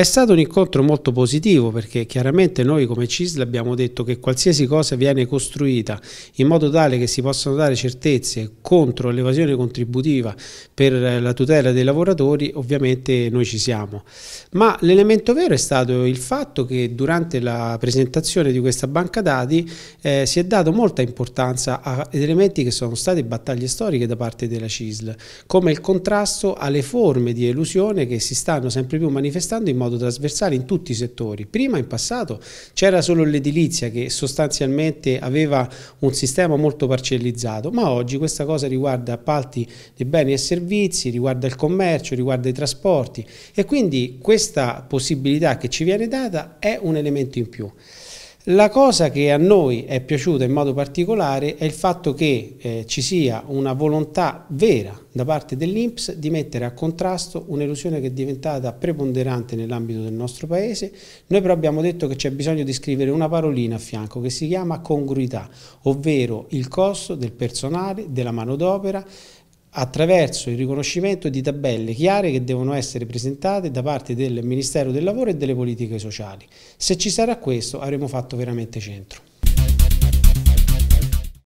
È stato un incontro molto positivo perché chiaramente noi come CISL abbiamo detto che qualsiasi cosa viene costruita in modo tale che si possano dare certezze contro l'evasione contributiva per la tutela dei lavoratori, ovviamente noi ci siamo. Ma l'elemento vero è stato il fatto che durante la presentazione di questa banca dati eh, si è dato molta importanza ad elementi che sono state battaglie storiche da parte della CISL, come il contrasto alle forme di elusione che si stanno sempre più manifestando in modo modo trasversale in tutti i settori. Prima in passato c'era solo l'edilizia che sostanzialmente aveva un sistema molto parcellizzato, ma oggi questa cosa riguarda appalti di beni e servizi, riguarda il commercio, riguarda i trasporti e quindi questa possibilità che ci viene data è un elemento in più. La cosa che a noi è piaciuta in modo particolare è il fatto che eh, ci sia una volontà vera da parte dell'Inps di mettere a contrasto un'erosione che è diventata preponderante nell'ambito del nostro Paese. Noi però abbiamo detto che c'è bisogno di scrivere una parolina a fianco che si chiama congruità, ovvero il costo del personale, della manodopera, attraverso il riconoscimento di tabelle chiare che devono essere presentate da parte del Ministero del Lavoro e delle politiche sociali. Se ci sarà questo avremo fatto veramente centro.